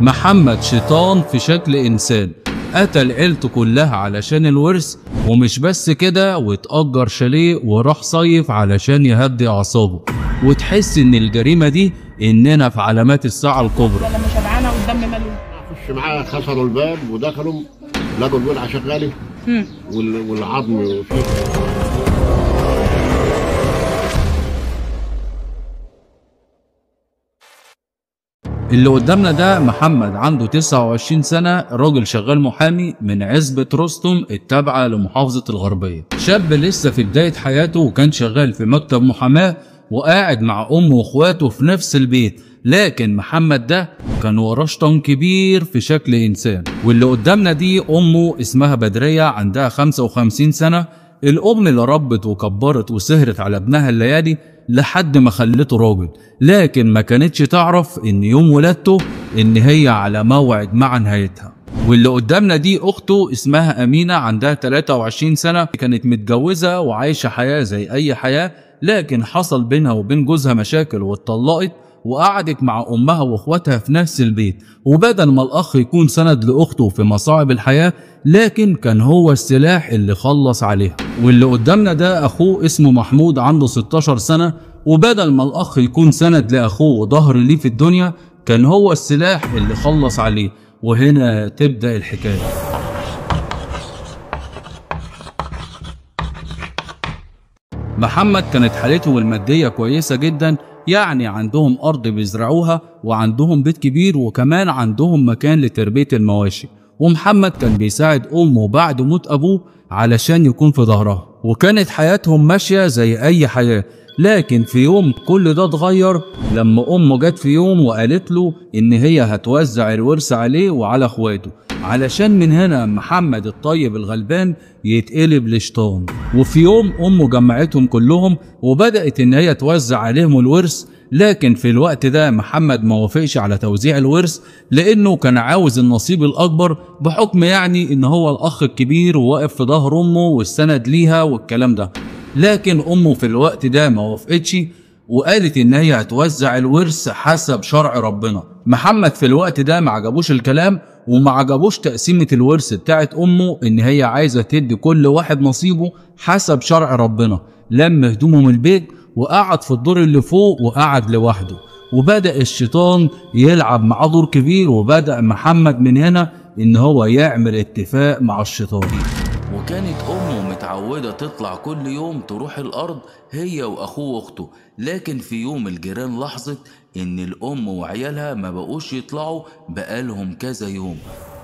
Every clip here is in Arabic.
محمد شيطان في شكل إنسان قتل عيلته كلها علشان الورث ومش بس كده واتأجر شاليه وراح صيف علشان يهدي أعصابه وتحس إن الجريمة دي إننا في علامات الساعة الكبرى لما شبعانة والدم مليان اخش معايا خسروا الباب ودخلوا لقوا الولع شغالة والعظم فيه اللي قدامنا ده محمد عنده 29 سنة راجل شغال محامي من عزبة رستم التابعة لمحافظة الغربية شاب لسه في بداية حياته وكان شغال في مكتب محاماة وقاعد مع أمه وإخواته في نفس البيت لكن محمد ده كان وراه كبير في شكل إنسان واللي قدامنا دي أمه اسمها بدرية عندها 55 سنة الأم اللي ربت وكبرت وسهرت على ابنها الليالي لحد ما خلته راجل لكن ما كانتش تعرف إن يوم ولادته إن هي على موعد مع نهايتها واللي قدامنا دي أخته اسمها أمينة عندها 23 سنة كانت متجوزة وعايشة حياة زي أي حياة لكن حصل بينها وبين جوزها مشاكل واتطلقت وقعدت مع أمها وأخواتها في نفس البيت وبدل ما الأخ يكون سند لأخته في مصاعب الحياة لكن كان هو السلاح اللي خلص عليها واللي قدامنا ده أخوه اسمه محمود عنده 16 سنة وبدل ما الأخ يكون سند لأخوه وظهر ليه في الدنيا كان هو السلاح اللي خلص عليه وهنا تبدأ الحكاية محمد كانت حالته المادية كويسة جدا يعني عندهم أرض بيزرعوها وعندهم بيت كبير وكمان عندهم مكان لتربية المواشي ومحمد كان بيساعد أمه بعد موت أبوه علشان يكون في ظهرها وكانت حياتهم ماشية زي أي حياة لكن في يوم كل ده اتغير لما أمه جت في يوم وقالت له إن هي هتوزع الورث عليه وعلى إخواته علشان من هنا محمد الطيب الغلبان يتقلب لشيطان وفي يوم امه جمعتهم كلهم وبدات ان هي توزع عليهم الورث لكن في الوقت ده محمد ما وافقش على توزيع الورث لانه كان عاوز النصيب الاكبر بحكم يعني ان هو الاخ الكبير وواقف في ظهر امه والسند ليها والكلام ده لكن امه في الوقت ده ما وافقتش وقالت ان هي هتوزع الورث حسب شرع ربنا محمد في الوقت ده معجبوش الكلام ومعجبوش تقسيمة الورث بتاعت أمه إن هي عايزة تدي كل واحد نصيبه حسب شرع ربنا لم هدومه من البيت وقعد في الدور اللي فوق وقعد لوحده وبدأ الشيطان يلعب معاه دور كبير وبدأ محمد من هنا إن هو يعمل اتفاق مع الشيطان كانت أمه متعودة تطلع كل يوم تروح الأرض هي وأخوه وأخته لكن في يوم الجيران لاحظت إن الأم وعيالها ما بقوش يطلعوا بقالهم كذا يوم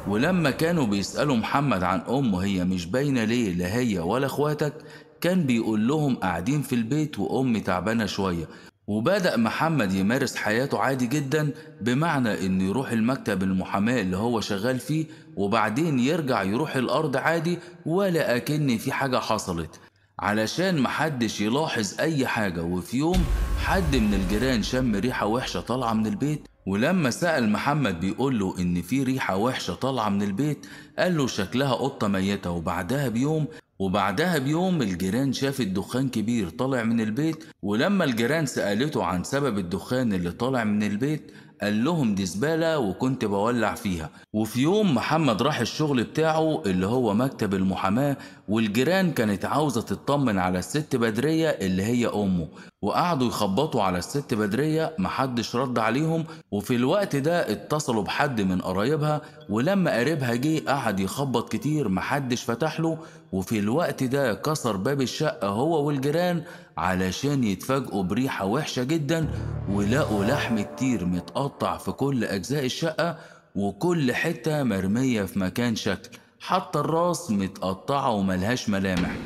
ولما كانوا بيسألوا محمد عن أمه هي مش باينة ليه لا هي ولا إخواتك كان بيقول لهم قاعدين في البيت وأمي تعبانة شوية وبدأ محمد يمارس حياته عادي جدا بمعنى انه يروح المكتب المحاماة اللي هو شغال فيه وبعدين يرجع يروح الارض عادي ولا اكن في حاجة حصلت علشان محدش يلاحظ اي حاجة وفي يوم حد من الجيران شم ريحة وحشة طالعة من البيت ولما سأل محمد بيقول له إن في ريحة وحشة طالعة من البيت قال له شكلها قطة ميتة وبعدها بيوم وبعدها بيوم الجيران شافت دخان كبير طالع من البيت ولما الجيران سألته عن سبب الدخان اللي طالع من البيت قال لهم دي زبالة وكنت بولع فيها وفي يوم محمد راح الشغل بتاعه اللي هو مكتب المحاماة والجيران كانت عاوزة تطمن على الست بدرية اللي هي أمه وقعدوا يخبطوا على الست بدرية محدش رد عليهم وفي الوقت ده اتصلوا بحد من قرايبها ولما قريبها جه قعد يخبط كتير محدش فتح له وفي الوقت ده كسر باب الشقة هو والجيران علشان يتفاجئوا بريحة وحشة جدا ولقوا لحم كتير متقطع في كل أجزاء الشقة وكل حتة مرمية في مكان شكل حتى الراس متقطعة وملهاش ملامح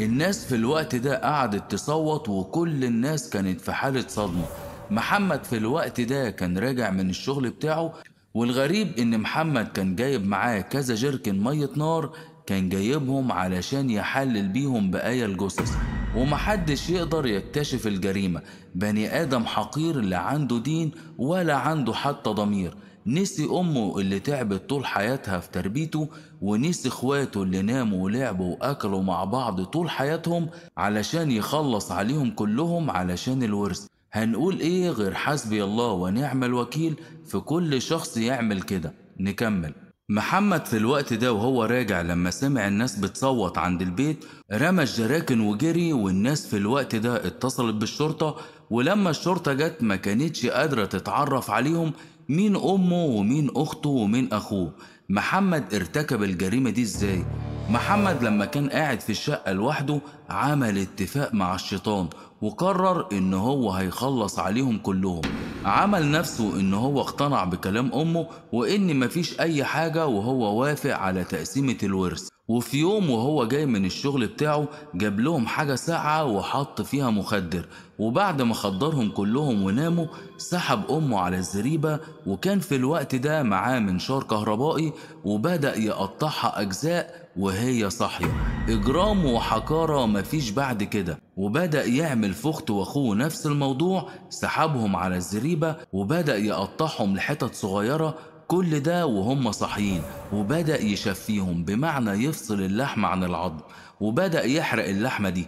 الناس في الوقت ده قعدت تصوت وكل الناس كانت في حالة صدمة محمد في الوقت ده كان راجع من الشغل بتاعه والغريب ان محمد كان جايب معاه كذا جركن مية نار كان جايبهم علشان يحلل بيهم بقايا الجثث ومحدش يقدر يكتشف الجريمة بني آدم حقير لا عنده دين ولا عنده حتى ضمير نسي أمه اللي تعبت طول حياتها في تربيته ونسي إخواته اللي ناموا ولعبوا وأكلوا مع بعض طول حياتهم علشان يخلص عليهم كلهم علشان الورث هنقول إيه غير حسبي الله ونعم الوكيل في كل شخص يعمل كده نكمل محمد في الوقت ده وهو راجع لما سمع الناس بتصوت عند البيت رمى الجراكن وجري والناس في الوقت ده اتصلت بالشرطة ولما الشرطة جت ما كانتش قادرة تتعرف عليهم مين امه ومين اخته ومين اخوه محمد ارتكب الجريمه دي ازاي محمد لما كان قاعد في الشقه لوحده عمل اتفاق مع الشيطان وقرر ان هو هيخلص عليهم كلهم عمل نفسه ان هو اقتنع بكلام امه وان مفيش اي حاجه وهو وافق على تقسيمه الورث وفي يوم وهو جاي من الشغل بتاعه جاب لهم حاجة ساقعة وحط فيها مخدر وبعد ما خدرهم كلهم وناموا سحب أمه على الزريبة وكان في الوقت ده معاه منشار كهربائي وبدأ يقطعها أجزاء وهي صاحية إجرام وحكارة مفيش بعد كده وبدأ يعمل فخت وأخوه نفس الموضوع سحبهم على الزريبة وبدأ يقطعهم لحتت صغيرة كل ده وهم صاحيين وبدأ يشفيهم بمعنى يفصل اللحم عن العظم وبدأ يحرق اللحمة دي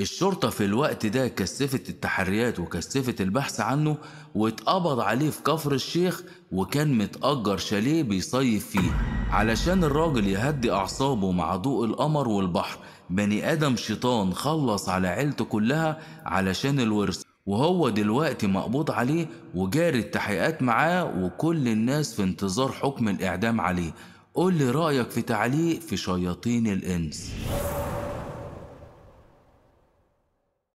الشرطة في الوقت ده كثفت التحريات وكثفت البحث عنه واتقبض عليه في كفر الشيخ وكان متأجر شاليه بيصيف فيه علشان الراجل يهدي أعصابه مع ضوء القمر والبحر بني آدم شيطان خلص على عيلته كلها علشان الورث وهو دلوقتي مقبوض عليه وجاري التحقيقات معاه وكل الناس في انتظار حكم الإعدام عليه قول لي رأيك في تعليق في شياطين الإنس